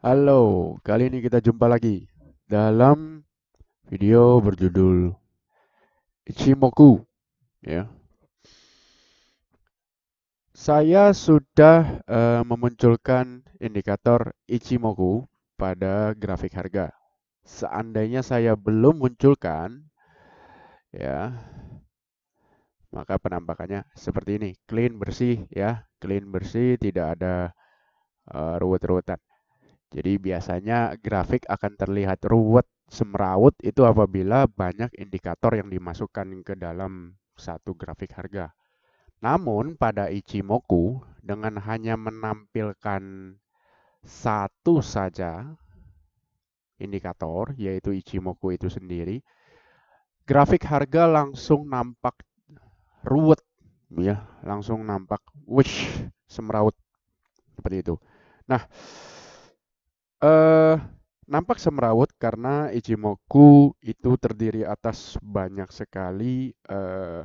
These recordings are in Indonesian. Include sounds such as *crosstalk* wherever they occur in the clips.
Halo, kali ini kita jumpa lagi dalam video berjudul Ichimoku ya. Saya sudah uh, memunculkan indikator Ichimoku pada grafik harga. Seandainya saya belum munculkan ya, maka penampakannya seperti ini, clean bersih ya, clean bersih tidak ada uh, ruwet-ruwetan. Jadi biasanya grafik akan terlihat ruwet, semrawut itu apabila banyak indikator yang dimasukkan ke dalam satu grafik harga. Namun pada Ichimoku dengan hanya menampilkan satu saja indikator yaitu Ichimoku itu sendiri, grafik harga langsung nampak ruwet ya, langsung nampak wish semrawut seperti itu. Nah, Uh, nampak semrawut karena Ichimoku itu terdiri atas banyak sekali uh,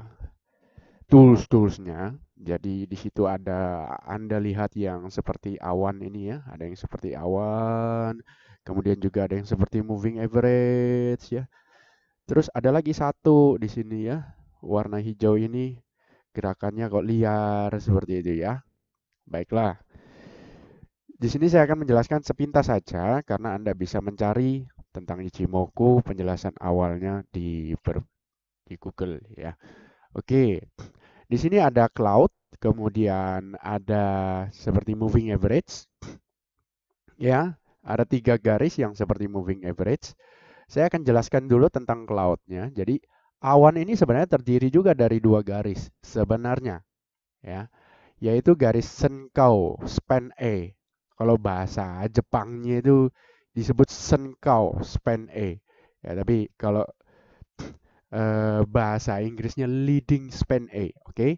tools-toolsnya. Jadi di situ ada Anda lihat yang seperti awan ini ya, ada yang seperti awan, kemudian juga ada yang seperti moving average ya. Terus ada lagi satu di sini ya, warna hijau ini gerakannya kok liar seperti itu ya. Baiklah. Di sini saya akan menjelaskan sepintas saja karena Anda bisa mencari tentang Ichimoku penjelasan awalnya di ber, di Google ya. Oke. Di sini ada cloud, kemudian ada seperti moving average. Ya, ada tiga garis yang seperti moving average. Saya akan jelaskan dulu tentang cloudnya. Jadi awan ini sebenarnya terdiri juga dari dua garis sebenarnya. Ya, yaitu garis Senkau, span A kalau bahasa Jepangnya itu disebut senkau span A, ya tapi kalau uh, bahasa Inggrisnya leading span A, oke okay?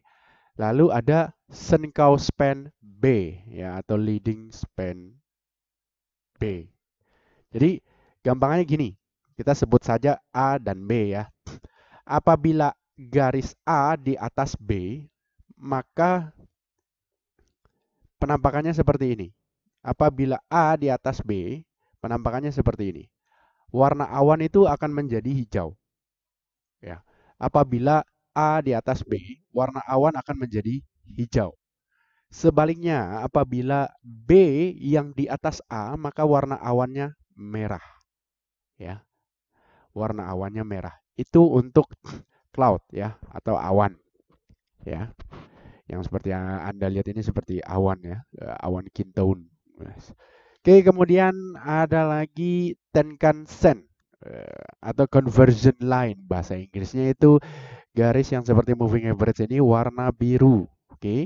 lalu ada senkau span b ya atau leading span b jadi gampangnya gini kita sebut saja a dan b ya apabila garis a di atas b maka penampakannya seperti ini Apabila A di atas B, penampakannya seperti ini. Warna awan itu akan menjadi hijau. Ya. Apabila A di atas B, warna awan akan menjadi hijau. Sebaliknya, apabila B yang di atas A, maka warna awannya merah. Ya. Warna awannya merah. Itu untuk cloud ya atau awan. Ya. Yang seperti yang Anda lihat ini seperti awan ya, eh, awan kintaun. Oke, kemudian ada lagi Tenkan Sen eh, atau conversion line bahasa Inggrisnya itu garis yang seperti moving average ini warna biru, oke? Okay?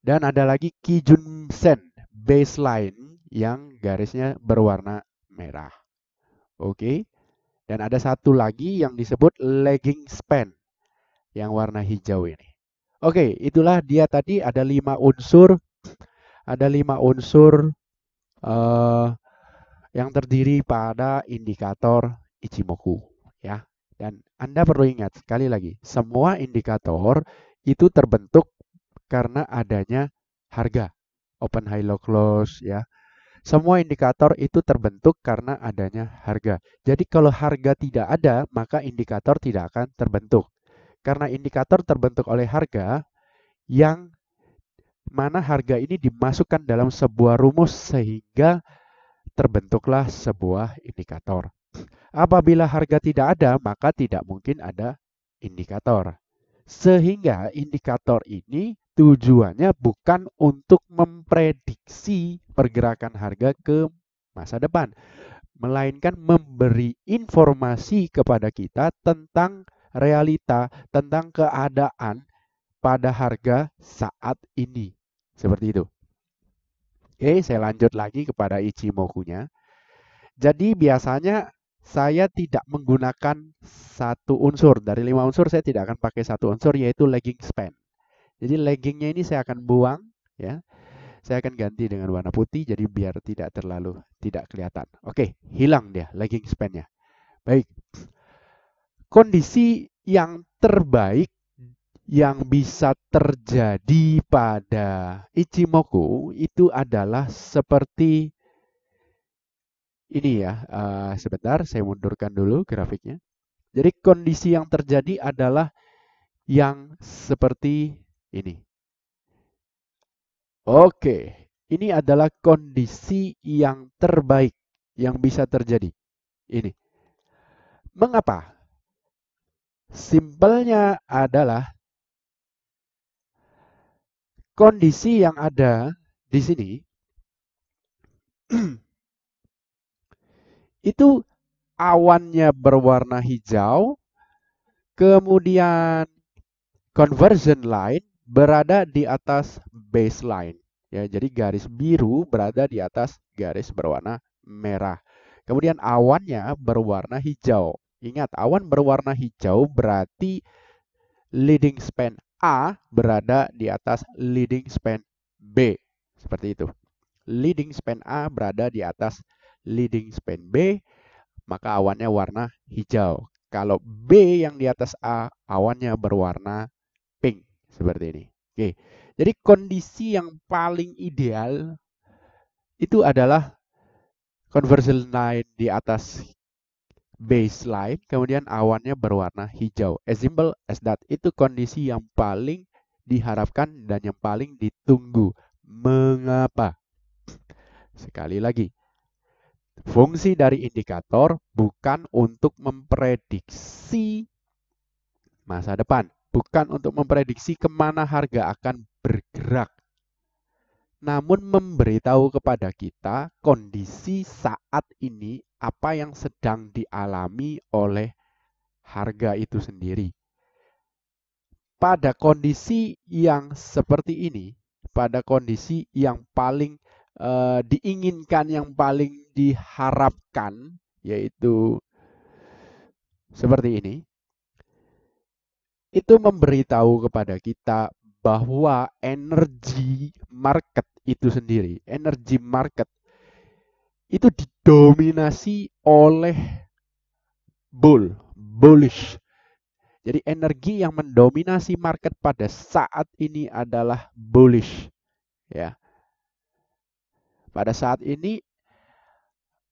Dan ada lagi Kijun Sen baseline yang garisnya berwarna merah. Oke. Okay? Dan ada satu lagi yang disebut Lagging span yang warna hijau ini. Oke, okay, itulah dia tadi ada lima unsur ada lima unsur eh, yang terdiri pada indikator Ichimoku ya dan Anda perlu ingat sekali lagi semua indikator itu terbentuk karena adanya harga open high low close ya semua indikator itu terbentuk karena adanya harga. Jadi kalau harga tidak ada, maka indikator tidak akan terbentuk. Karena indikator terbentuk oleh harga, yang mana harga ini dimasukkan dalam sebuah rumus sehingga terbentuklah sebuah indikator. Apabila harga tidak ada, maka tidak mungkin ada indikator. Sehingga indikator ini tujuannya bukan untuk memprediksi pergerakan harga ke masa depan, melainkan memberi informasi kepada kita tentang realita, tentang keadaan pada harga saat ini. Seperti itu. Oke, saya lanjut lagi kepada Ichimoku-nya. Jadi biasanya saya tidak menggunakan satu unsur. Dari lima unsur saya tidak akan pakai satu unsur yaitu legging span. Jadi leggingnya ini saya akan buang ya. Saya akan ganti dengan warna putih jadi biar tidak terlalu tidak kelihatan. Oke, hilang dia legging span-nya. Baik. Kondisi yang terbaik yang bisa terjadi pada Ichimoku itu adalah seperti ini ya. Uh, sebentar, saya mundurkan dulu grafiknya. Jadi kondisi yang terjadi adalah yang seperti ini. Oke, ini adalah kondisi yang terbaik yang bisa terjadi. Ini. Mengapa? Simpelnya adalah kondisi yang ada di sini *clears throat* itu awannya berwarna hijau, kemudian conversion line berada di atas baseline. Ya, jadi garis biru berada di atas garis berwarna merah. Kemudian awannya berwarna hijau. Ingat, awan berwarna hijau berarti leading span A berada di atas leading span B. Seperti itu. Leading span A berada di atas leading span B, maka awannya warna hijau. Kalau B yang di atas A, awannya berwarna pink. Seperti ini. Oke. Jadi kondisi yang paling ideal itu adalah conversion line di atas baseline, kemudian awannya berwarna hijau. As simple as that. Itu kondisi yang paling diharapkan dan yang paling ditunggu. Mengapa? Sekali lagi, fungsi dari indikator bukan untuk memprediksi masa depan, bukan untuk memprediksi kemana harga akan bergerak, namun memberitahu kepada kita kondisi saat ini apa yang sedang dialami oleh harga itu sendiri. Pada kondisi yang seperti ini, pada kondisi yang paling eh, diinginkan, yang paling diharapkan, yaitu seperti ini, itu memberitahu kepada kita bahwa energi market itu sendiri, energy market itu didominasi oleh bull, bullish. Jadi energi yang mendominasi market pada saat ini adalah bullish. Ya. Pada saat ini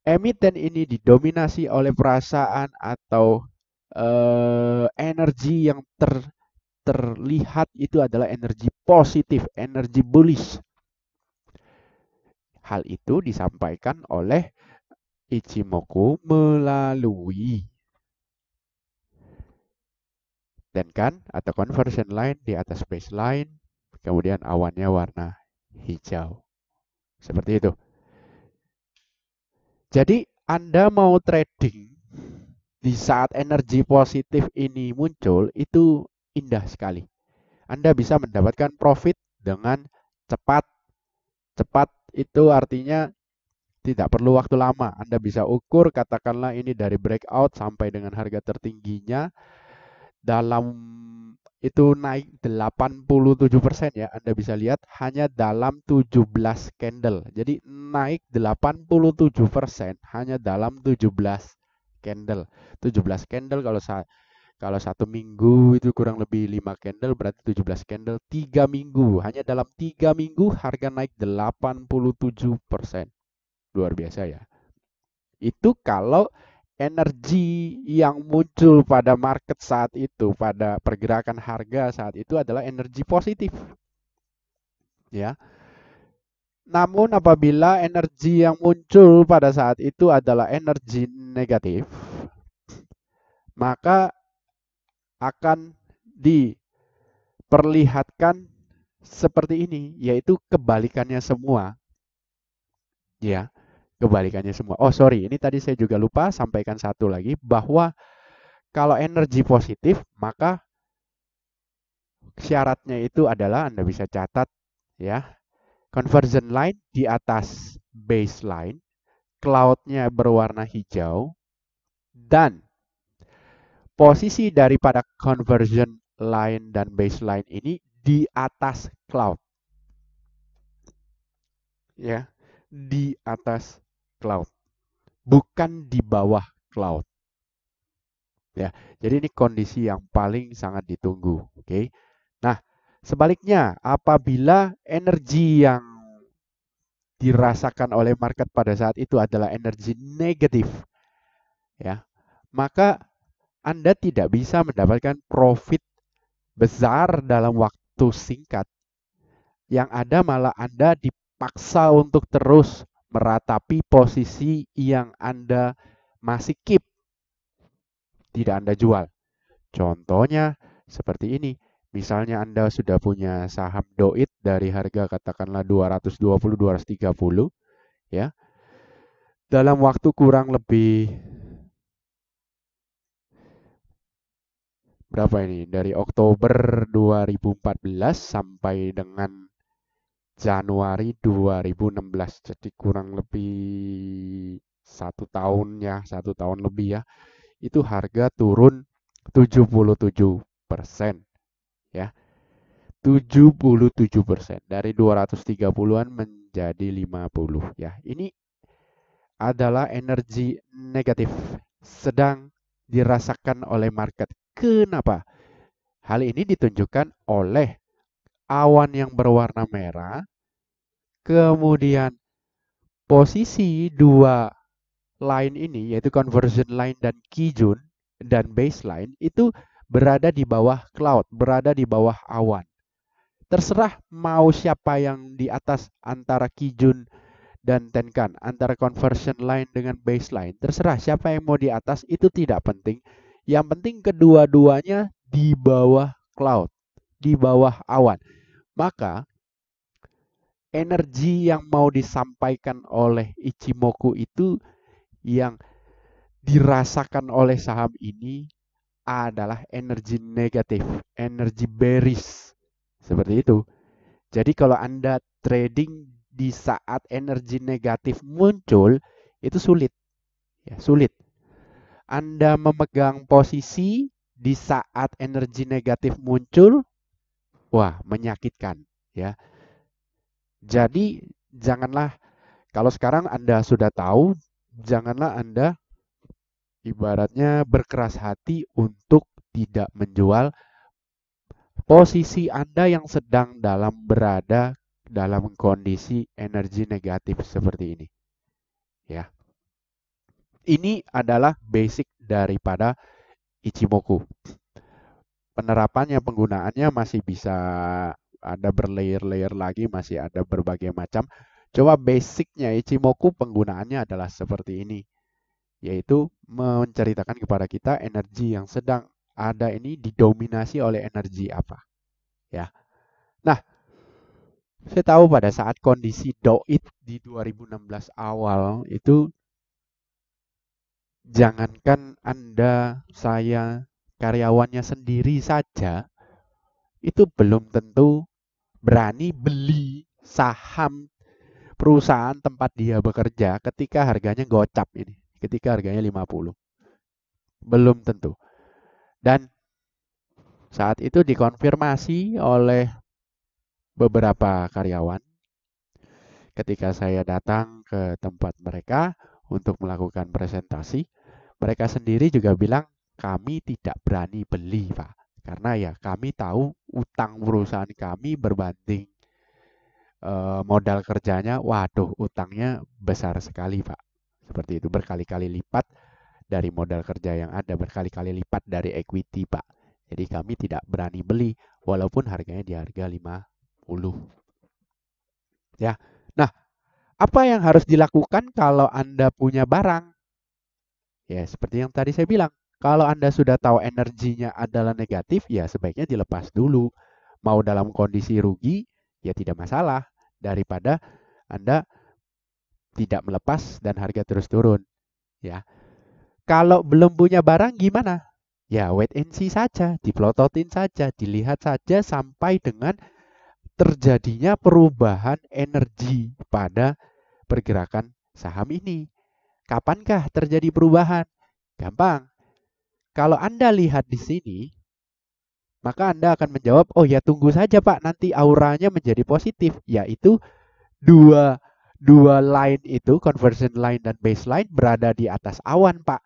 emiten ini didominasi oleh perasaan atau eh, energi yang ter, terlihat itu adalah energi positif, energi bullish. Hal itu disampaikan oleh Ichimoku melalui dan kan atau conversion line di atas baseline, kemudian awannya warna hijau. Seperti itu. Jadi Anda mau trading di saat energi positif ini muncul itu indah sekali. Anda bisa mendapatkan profit dengan cepat, cepat itu artinya tidak perlu waktu lama. Anda bisa ukur katakanlah ini dari breakout sampai dengan harga tertingginya dalam itu naik 87% persen ya. Anda bisa lihat hanya dalam 17 candle. Jadi naik 87% persen hanya dalam 17 candle. 17 candle kalau saya kalau satu minggu itu kurang lebih 5 candle berarti 17 candle 3 minggu. Hanya dalam 3 minggu harga naik 87%. Luar biasa ya. Itu kalau energi yang muncul pada market saat itu, pada pergerakan harga saat itu adalah energi positif. Ya. Namun apabila energi yang muncul pada saat itu adalah energi negatif, maka akan diperlihatkan seperti ini, yaitu kebalikannya semua. Ya, kebalikannya semua. Oh, sorry, ini tadi saya juga lupa sampaikan satu lagi bahwa kalau energi positif, maka syaratnya itu adalah Anda bisa catat ya. Conversion line di atas baseline, cloudnya berwarna hijau, dan posisi daripada conversion line dan baseline ini di atas cloud. Ya, di atas cloud. Bukan di bawah cloud. Ya, jadi ini kondisi yang paling sangat ditunggu, oke. Okay? Nah, sebaliknya apabila energi yang dirasakan oleh market pada saat itu adalah energi negatif ya maka anda tidak bisa mendapatkan profit besar dalam waktu singkat. Yang ada malah Anda dipaksa untuk terus meratapi posisi yang Anda masih keep. Tidak Anda jual. Contohnya seperti ini. Misalnya Anda sudah punya saham Doit dari harga katakanlah 220 230 ya. Dalam waktu kurang lebih berapa ini dari Oktober 2014 sampai dengan Januari 2016 jadi kurang lebih satu tahun ya satu tahun lebih ya itu harga turun 77 persen ya 77 persen dari 230-an menjadi 50 ya ini adalah energi negatif sedang dirasakan oleh market Kenapa? Hal ini ditunjukkan oleh awan yang berwarna merah, kemudian posisi dua line ini, yaitu conversion line dan kijun dan baseline, itu berada di bawah cloud, berada di bawah awan. Terserah mau siapa yang di atas antara kijun dan tenkan, antara conversion line dengan baseline. Terserah siapa yang mau di atas itu tidak penting. Yang penting kedua-duanya di bawah cloud, di bawah awan. Maka energi yang mau disampaikan oleh Ichimoku itu yang dirasakan oleh saham ini adalah energi negatif, energi bearish. Seperti itu. Jadi kalau Anda trading di saat energi negatif muncul, itu sulit. Ya, sulit. Anda memegang posisi di saat energi negatif muncul, wah menyakitkan ya. Jadi janganlah kalau sekarang Anda sudah tahu, janganlah Anda ibaratnya berkeras hati untuk tidak menjual posisi Anda yang sedang dalam berada dalam kondisi energi negatif seperti ini. Ya. Ini adalah basic daripada Ichimoku. Penerapannya, penggunaannya masih bisa ada berlayer-layer lagi, masih ada berbagai macam. Coba basicnya Ichimoku penggunaannya adalah seperti ini, yaitu menceritakan kepada kita energi yang sedang ada ini didominasi oleh energi apa, ya. Nah, saya tahu pada saat kondisi doit di 2016 awal itu jangankan Anda, saya, karyawannya sendiri saja, itu belum tentu berani beli saham perusahaan tempat dia bekerja ketika harganya gocap ini, ketika harganya 50. Belum tentu. Dan saat itu dikonfirmasi oleh beberapa karyawan ketika saya datang ke tempat mereka untuk melakukan presentasi mereka sendiri juga bilang kami tidak berani beli, Pak. Karena ya kami tahu utang perusahaan kami berbanding e, modal kerjanya, waduh utangnya besar sekali, Pak. Seperti itu berkali-kali lipat dari modal kerja yang ada, berkali-kali lipat dari equity, Pak. Jadi kami tidak berani beli walaupun harganya di harga 50. Ya. Nah, apa yang harus dilakukan kalau Anda punya barang? Ya, seperti yang tadi saya bilang, kalau Anda sudah tahu energinya adalah negatif, ya sebaiknya dilepas dulu. Mau dalam kondisi rugi, ya tidak masalah. Daripada Anda tidak melepas dan harga terus turun. Ya, kalau belum punya barang gimana? Ya wait and see saja, diplototin saja, dilihat saja sampai dengan terjadinya perubahan energi pada pergerakan saham ini. Kapankah terjadi perubahan? Gampang. Kalau Anda lihat di sini, maka Anda akan menjawab, oh ya tunggu saja Pak, nanti auranya menjadi positif, yaitu dua dua line itu conversion line dan baseline berada di atas awan pak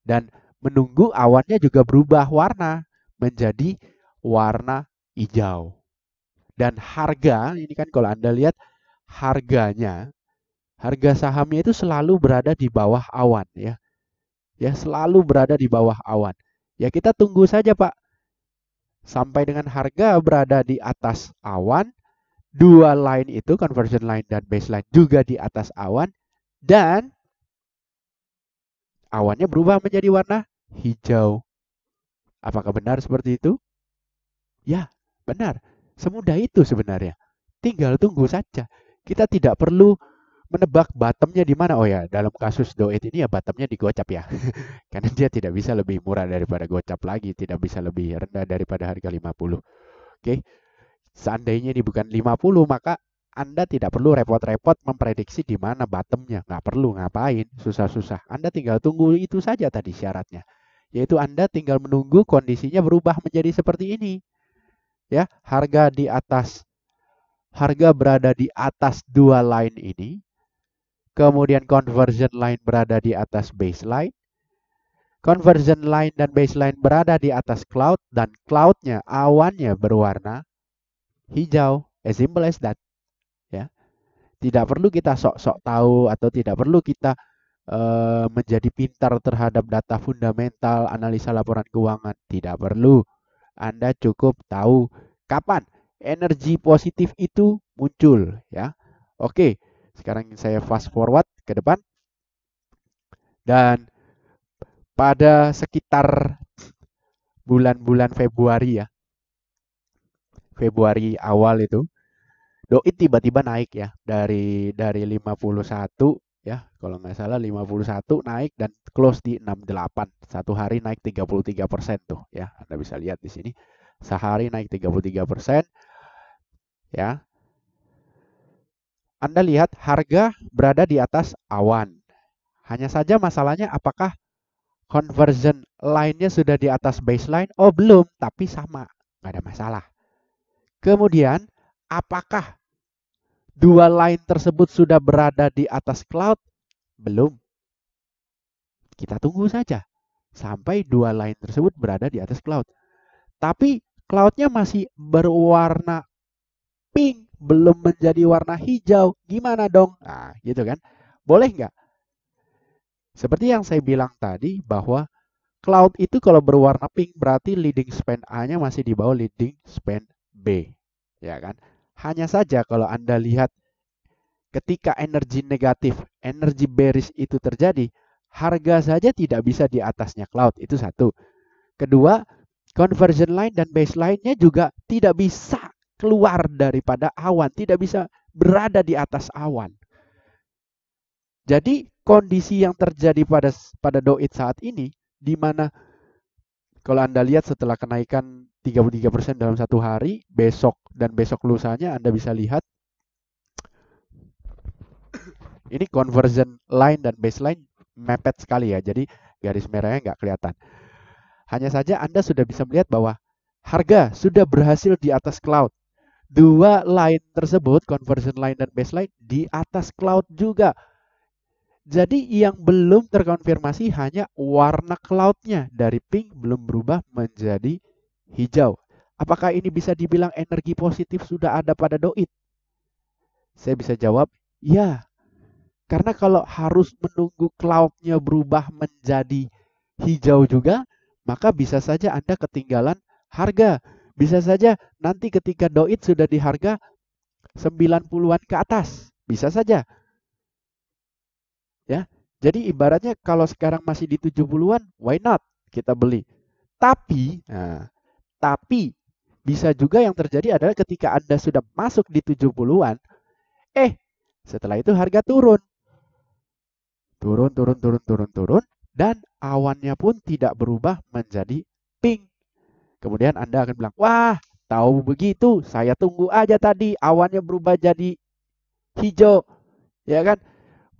dan menunggu awannya juga berubah warna menjadi warna hijau dan harga ini kan kalau anda lihat harganya harga sahamnya itu selalu berada di bawah awan ya. Ya, selalu berada di bawah awan. Ya kita tunggu saja, Pak. Sampai dengan harga berada di atas awan, dua line itu conversion line dan baseline juga di atas awan dan awannya berubah menjadi warna hijau. Apakah benar seperti itu? Ya, benar. Semudah itu sebenarnya. Tinggal tunggu saja. Kita tidak perlu menebak bottomnya di mana. Oh ya, dalam kasus Doit ini ya bottomnya di Gocap ya. *laughs* Karena dia tidak bisa lebih murah daripada Gocap lagi, tidak bisa lebih rendah daripada harga 50. Oke. Okay? Seandainya ini bukan 50, maka anda tidak perlu repot-repot memprediksi di mana bottomnya. Nggak perlu ngapain, susah-susah. Anda tinggal tunggu itu saja tadi syaratnya. Yaitu Anda tinggal menunggu kondisinya berubah menjadi seperti ini. Ya, harga di atas harga berada di atas dua line ini Kemudian conversion line berada di atas baseline. Conversion line dan baseline berada di atas cloud dan cloudnya, awannya berwarna hijau. As simple as that. Ya. Tidak perlu kita sok-sok tahu atau tidak perlu kita uh, menjadi pintar terhadap data fundamental analisa laporan keuangan. Tidak perlu. Anda cukup tahu kapan energi positif itu muncul ya. Oke, sekarang saya fast forward ke depan. Dan pada sekitar bulan-bulan Februari ya. Februari awal itu doi tiba-tiba naik ya dari dari 51 ya kalau nggak salah 51 naik dan close di 68 satu hari naik 33 persen tuh ya Anda bisa lihat di sini sehari naik 33 persen ya anda lihat harga berada di atas awan. Hanya saja masalahnya apakah conversion lainnya sudah di atas baseline? Oh belum, tapi sama. Nggak ada masalah. Kemudian, apakah dua line tersebut sudah berada di atas cloud? Belum. Kita tunggu saja sampai dua line tersebut berada di atas cloud. Tapi cloudnya masih berwarna pink belum menjadi warna hijau, gimana dong? Nah, gitu kan. Boleh nggak? Seperti yang saya bilang tadi bahwa cloud itu kalau berwarna pink berarti leading span A-nya masih di bawah leading span B. Ya kan? Hanya saja kalau Anda lihat ketika energi negatif, energi bearish itu terjadi, harga saja tidak bisa di atasnya cloud. Itu satu. Kedua, conversion line dan baseline-nya juga tidak bisa keluar daripada awan, tidak bisa berada di atas awan. Jadi kondisi yang terjadi pada pada doit saat ini di mana kalau Anda lihat setelah kenaikan 33% dalam satu hari, besok dan besok lusanya Anda bisa lihat ini conversion line dan baseline mepet sekali ya. Jadi garis merahnya nggak kelihatan. Hanya saja Anda sudah bisa melihat bahwa harga sudah berhasil di atas cloud dua line tersebut, conversion line dan baseline, di atas cloud juga. Jadi yang belum terkonfirmasi hanya warna cloudnya dari pink belum berubah menjadi hijau. Apakah ini bisa dibilang energi positif sudah ada pada doit? Saya bisa jawab, ya. Karena kalau harus menunggu cloudnya berubah menjadi hijau juga, maka bisa saja Anda ketinggalan harga bisa saja nanti ketika doit sudah di harga 90-an ke atas. Bisa saja. Ya. Jadi ibaratnya kalau sekarang masih di 70-an, why not kita beli. Tapi, nah, tapi bisa juga yang terjadi adalah ketika Anda sudah masuk di 70-an, eh setelah itu harga turun. Turun, turun, turun, turun, turun. Dan awannya pun tidak berubah menjadi pink. Kemudian Anda akan bilang, wah tahu begitu, saya tunggu aja tadi awannya berubah jadi hijau. Ya kan?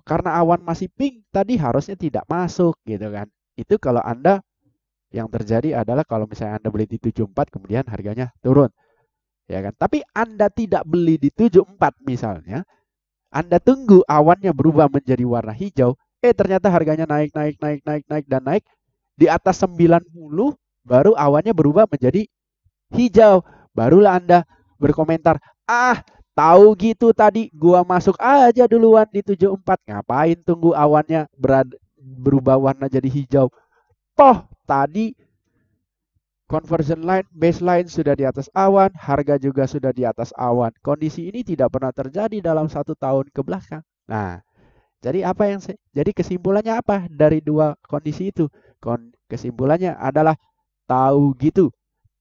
Karena awan masih pink, tadi harusnya tidak masuk gitu kan. Itu kalau Anda yang terjadi adalah kalau misalnya Anda beli di 74 kemudian harganya turun. Ya kan? Tapi Anda tidak beli di 74 misalnya, Anda tunggu awannya berubah menjadi warna hijau, eh ternyata harganya naik naik naik naik naik dan naik di atas 90 baru awannya berubah menjadi hijau. Barulah Anda berkomentar, "Ah, tahu gitu tadi gua masuk aja duluan di 74. Ngapain tunggu awannya berada, berubah warna jadi hijau?" Toh tadi conversion line, baseline sudah di atas awan, harga juga sudah di atas awan. Kondisi ini tidak pernah terjadi dalam satu tahun ke belakang. Nah, jadi apa yang jadi kesimpulannya apa dari dua kondisi itu? Kon, kesimpulannya adalah Tahu gitu.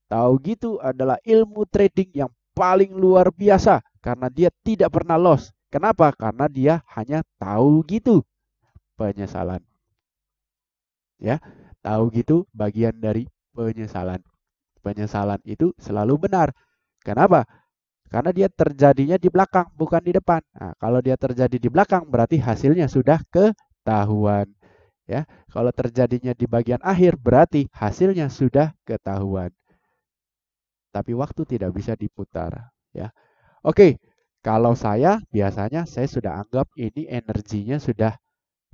Tahu gitu adalah ilmu trading yang paling luar biasa karena dia tidak pernah loss. Kenapa? Karena dia hanya tahu gitu. Penyesalan. Ya, tahu gitu bagian dari penyesalan. Penyesalan itu selalu benar. Kenapa? Karena dia terjadinya di belakang, bukan di depan. Nah, kalau dia terjadi di belakang, berarti hasilnya sudah ketahuan. Ya, kalau terjadinya di bagian akhir berarti hasilnya sudah ketahuan. Tapi waktu tidak bisa diputar, ya. Oke, kalau saya biasanya saya sudah anggap ini energinya sudah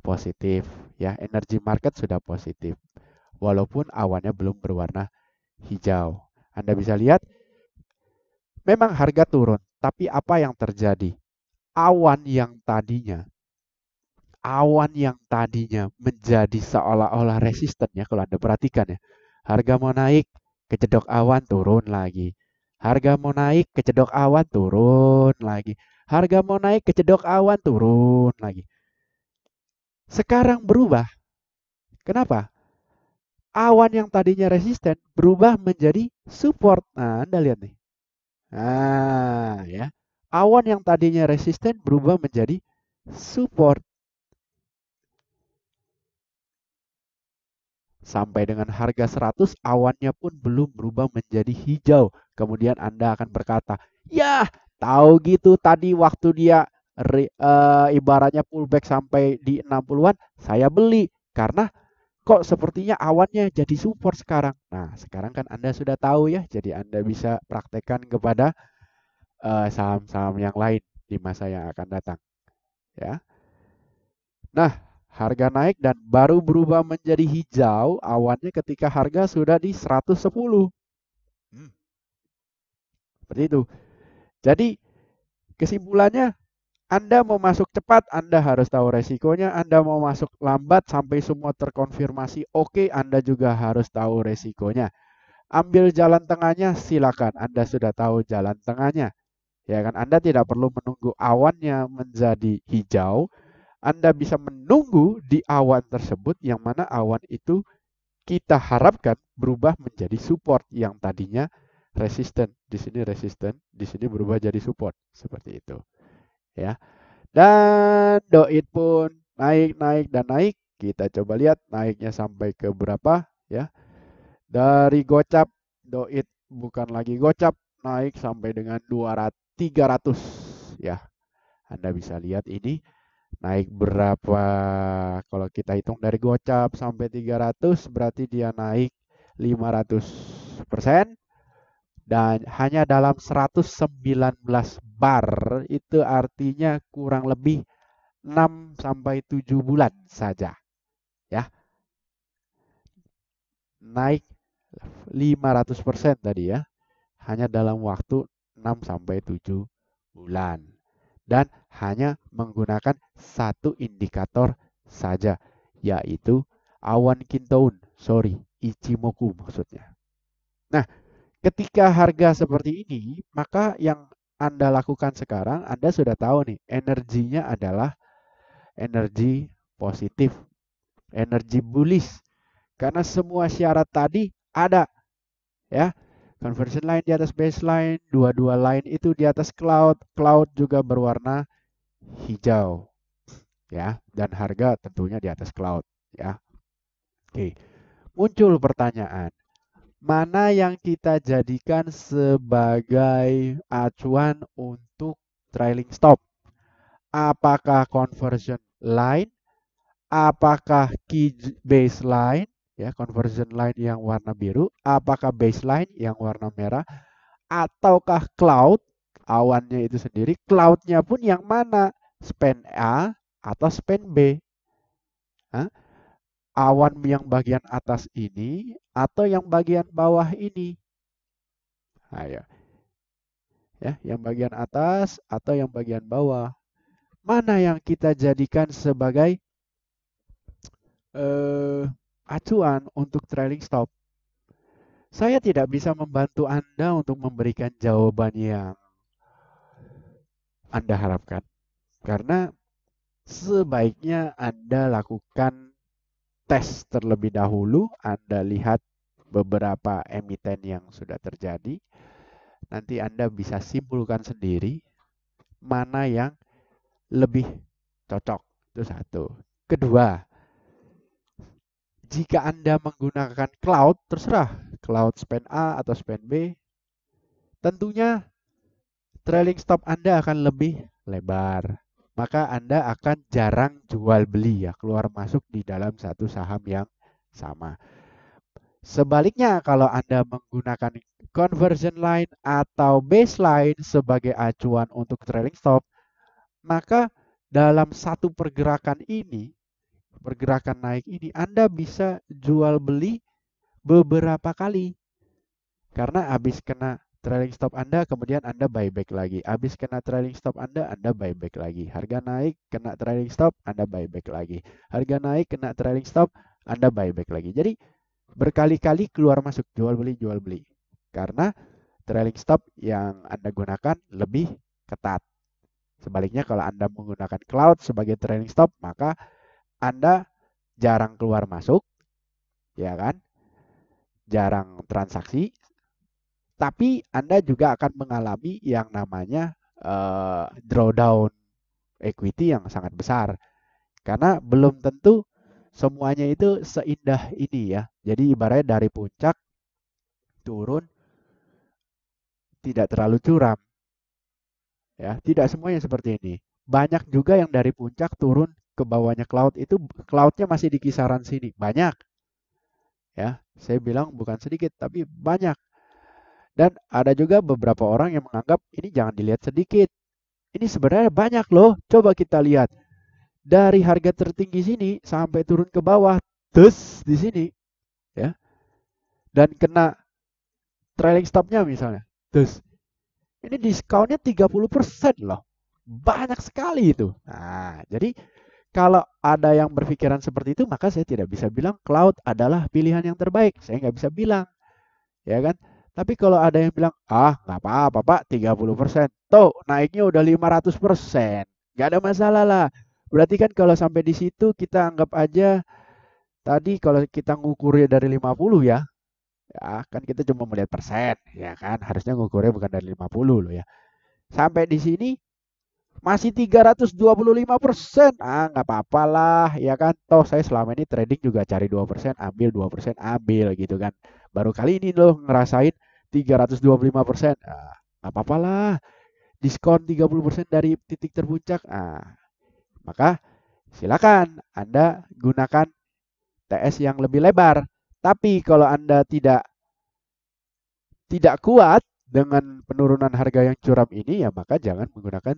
positif, ya. Energi market sudah positif. Walaupun awannya belum berwarna hijau. Anda bisa lihat memang harga turun, tapi apa yang terjadi? Awan yang tadinya awan yang tadinya menjadi seolah-olah resisten ya kalau Anda perhatikan ya. Harga mau naik, kecedok awan turun lagi. Harga mau naik, kecedok awan turun lagi. Harga mau naik, kecedok awan turun lagi. Sekarang berubah. Kenapa? Awan yang tadinya resisten berubah menjadi support. Nah, Anda lihat nih. ah ya. Awan yang tadinya resisten berubah menjadi support. Sampai dengan harga 100 awannya pun belum berubah menjadi hijau. Kemudian Anda akan berkata, "Ya, tahu gitu tadi waktu dia re, e, ibaratnya pullback sampai di 60-an, saya beli karena kok sepertinya awannya jadi support sekarang. Nah, sekarang kan Anda sudah tahu ya, jadi Anda bisa praktekkan kepada eh, saham-saham e, yang lain di masa yang akan datang. Ya. Nah, Harga naik dan baru berubah menjadi hijau awannya ketika harga sudah di 110. Hmm. Seperti itu. Jadi kesimpulannya anda mau masuk cepat, Anda harus tahu resikonya. Anda mau masuk lambat sampai semua terkonfirmasi oke, okay, Anda juga harus tahu resikonya. Ambil jalan tengahnya, silakan. Anda sudah tahu jalan tengahnya. Ya kan, Anda tidak perlu menunggu awannya menjadi hijau, anda bisa menunggu di awan tersebut yang mana awan itu kita harapkan berubah menjadi support yang tadinya resisten. Di sini resisten, di sini berubah jadi support seperti itu. Ya. Dan doit pun naik, naik dan naik. Kita coba lihat naiknya sampai ke berapa ya. Dari gocap doit bukan lagi gocap naik sampai dengan 200 300 ya. Anda bisa lihat ini naik berapa? Kalau kita hitung dari gocap sampai 300 berarti dia naik 500 dan hanya dalam 119 bar itu artinya kurang lebih 6 sampai 7 bulan saja ya naik 500% tadi ya hanya dalam waktu 6 sampai 7 bulan dan hanya menggunakan satu indikator saja, yaitu awan kintoun, sorry, Ichimoku maksudnya. Nah, ketika harga seperti ini, maka yang Anda lakukan sekarang, Anda sudah tahu nih, energinya adalah energi positif, energi bullish. Karena semua syarat tadi ada. Ya, Conversion line di atas baseline, dua-dua line itu di atas cloud, cloud juga berwarna hijau. Ya, dan harga tentunya di atas cloud, ya. Oke. Muncul pertanyaan, mana yang kita jadikan sebagai acuan untuk trailing stop? Apakah conversion line? Apakah key baseline? ya conversion line yang warna biru, apakah baseline yang warna merah, ataukah cloud awannya itu sendiri, cloudnya pun yang mana, span A atau span B. Hah? Awan yang bagian atas ini atau yang bagian bawah ini. Ayo. Nah, ya. ya, yang bagian atas atau yang bagian bawah. Mana yang kita jadikan sebagai eh acuan untuk trailing stop. Saya tidak bisa membantu Anda untuk memberikan jawaban yang Anda harapkan. Karena sebaiknya Anda lakukan tes terlebih dahulu, Anda lihat beberapa emiten yang sudah terjadi. Nanti Anda bisa simpulkan sendiri mana yang lebih cocok. Itu satu. Kedua, jika Anda menggunakan cloud, terserah cloud span A atau span B, tentunya trailing stop Anda akan lebih lebar. Maka Anda akan jarang jual beli ya, keluar masuk di dalam satu saham yang sama. Sebaliknya, kalau Anda menggunakan conversion line atau baseline sebagai acuan untuk trailing stop, maka dalam satu pergerakan ini pergerakan naik ini Anda bisa jual beli beberapa kali. Karena habis kena trailing stop Anda, kemudian Anda buyback lagi. Habis kena trailing stop Anda, Anda buyback lagi. Harga naik, kena trailing stop, Anda buyback lagi. Harga naik, kena trailing stop, Anda buyback lagi. Jadi berkali-kali keluar masuk jual beli jual beli. Karena trailing stop yang Anda gunakan lebih ketat. Sebaliknya kalau Anda menggunakan cloud sebagai trailing stop, maka anda jarang keluar masuk, ya kan? Jarang transaksi, tapi Anda juga akan mengalami yang namanya uh, drawdown equity yang sangat besar. Karena belum tentu semuanya itu seindah ini ya. Jadi ibaratnya dari puncak turun tidak terlalu curam. Ya, tidak semuanya seperti ini. Banyak juga yang dari puncak turun ke bawahnya cloud itu cloudnya masih di kisaran sini banyak ya saya bilang bukan sedikit tapi banyak dan ada juga beberapa orang yang menganggap ini jangan dilihat sedikit ini sebenarnya banyak loh coba kita lihat dari harga tertinggi sini sampai turun ke bawah terus di sini ya dan kena trailing stopnya misalnya terus ini diskonnya 30% loh banyak sekali itu nah jadi kalau ada yang berpikiran seperti itu, maka saya tidak bisa bilang cloud adalah pilihan yang terbaik. Saya nggak bisa bilang. Ya kan? Tapi kalau ada yang bilang, ah nggak apa-apa pak, 30%. persen, Tuh, naiknya udah 500%. persen, Nggak ada masalah lah. Berarti kan kalau sampai di situ kita anggap aja tadi kalau kita ngukurnya dari 50 ya, ya kan kita cuma melihat persen, ya kan? Harusnya ngukurnya bukan dari 50 loh ya. Sampai di sini masih 325 persen ah nggak apa-apa lah ya kan toh saya selama ini trading juga cari 2 persen ambil 2 persen ambil gitu kan baru kali ini lo ngerasain 325 persen ah nggak apa-apa lah diskon 30 persen dari titik terpuncak ah maka silakan anda gunakan TS yang lebih lebar tapi kalau anda tidak tidak kuat dengan penurunan harga yang curam ini ya maka jangan menggunakan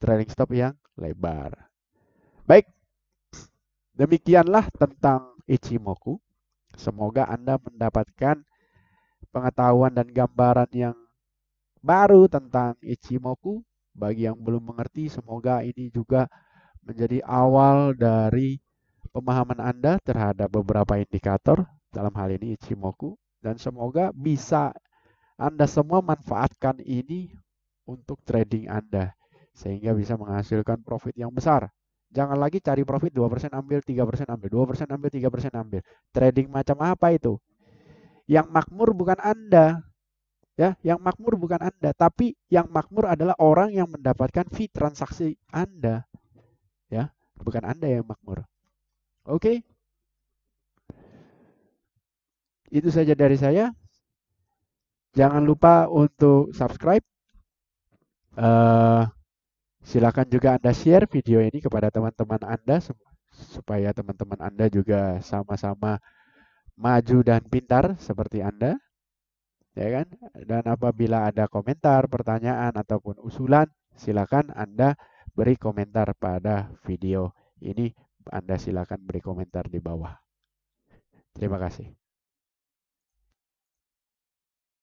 trailing stop yang lebar. Baik, demikianlah tentang Ichimoku. Semoga Anda mendapatkan pengetahuan dan gambaran yang baru tentang Ichimoku. Bagi yang belum mengerti, semoga ini juga menjadi awal dari pemahaman Anda terhadap beberapa indikator, dalam hal ini Ichimoku. Dan semoga bisa Anda semua manfaatkan ini untuk trading Anda sehingga bisa menghasilkan profit yang besar. Jangan lagi cari profit 2% ambil, 3% ambil, 2% ambil, 3% ambil. Trading macam apa itu? Yang makmur bukan Anda. Ya, yang makmur bukan Anda, tapi yang makmur adalah orang yang mendapatkan fee transaksi Anda. Ya, bukan Anda yang makmur. Oke. Okay? Itu saja dari saya. Jangan lupa untuk subscribe. Uh, Silakan juga Anda share video ini kepada teman-teman Anda supaya teman-teman Anda juga sama-sama maju dan pintar seperti Anda. Ya kan? Dan apabila ada komentar, pertanyaan ataupun usulan, silakan Anda beri komentar pada video ini. Anda silakan beri komentar di bawah. Terima kasih.